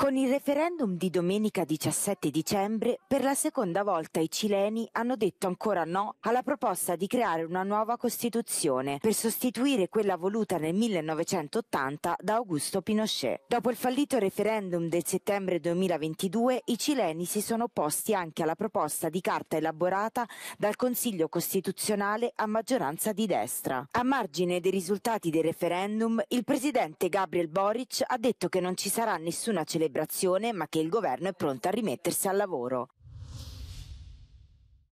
Con il referendum di domenica 17 dicembre, per la seconda volta i cileni hanno detto ancora no alla proposta di creare una nuova Costituzione per sostituire quella voluta nel 1980 da Augusto Pinochet. Dopo il fallito referendum del settembre 2022, i cileni si sono opposti anche alla proposta di carta elaborata dal Consiglio Costituzionale a maggioranza di destra. A margine dei risultati del referendum, il presidente Gabriel Boric ha detto che non ci sarà nessuna celebrazione celebrazione ma che il governo è pronto a rimettersi al lavoro.